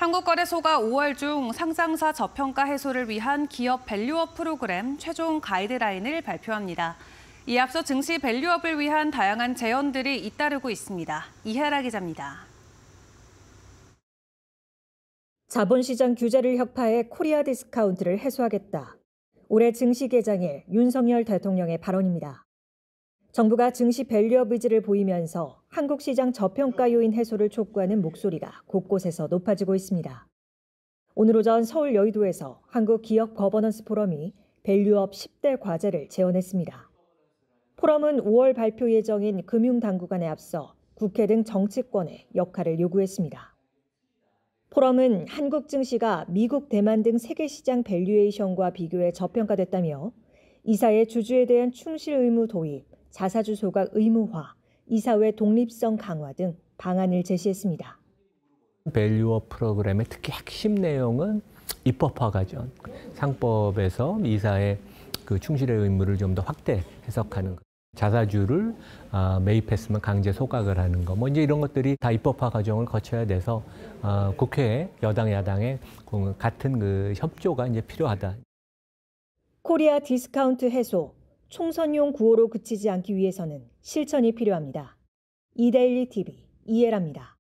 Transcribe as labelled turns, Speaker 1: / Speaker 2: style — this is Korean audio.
Speaker 1: 한국거래소가 5월 중 상장사 저평가 해소를 위한 기업 밸류업 프로그램 최종 가이드라인을 발표합니다. 이 앞서 증시 밸류업을 위한 다양한 제언들이 잇따르고 있습니다. 이혜라 기자입니다.
Speaker 2: 자본시장 규제를 혁파해 코리아 디스카운트를 해소하겠다. 올해 증시 개장일 윤석열 대통령의 발언입니다. 정부가 증시 밸류업 의지를 보이면서 한국 시장 저평가 요인 해소를 촉구하는 목소리가 곳곳에서 높아지고 있습니다. 오늘 오전 서울 여의도에서 한국 기업 거버넌스 포럼이 밸류업 10대 과제를 제언했습니다. 포럼은 5월 발표 예정인 금융당국안에 앞서 국회 등 정치권의 역할을 요구했습니다. 포럼은 한국 증시가 미국, 대만 등 세계 시장 밸류에이션과 비교해 저평가됐다며 이사의 주주에 대한 충실 의무 도입, 자사주 소각 의무화, 이사회 독립성 강화 등 방안을 제시했습니다.
Speaker 3: 밸류어 프로그램의 특히 핵심 내용은 입법화 과정, 상법에서 이사의 그 충실의 의무를 좀 더 확대 해석하는 것. 자사주를 아, 매입했으면 강제 소각을 하는 거, 뭐 이제 이런 것들이 다 입법화 과정을 거쳐야 돼서 아, 국회 여당 야당의 그 같은 그 협조가 이제 필요하다.
Speaker 2: 코리아 디스카운트 해소, 총선용 구호로 그치지 않기 위해서는 실천이 필요합니다. 이데일리 TV 이해랍니다.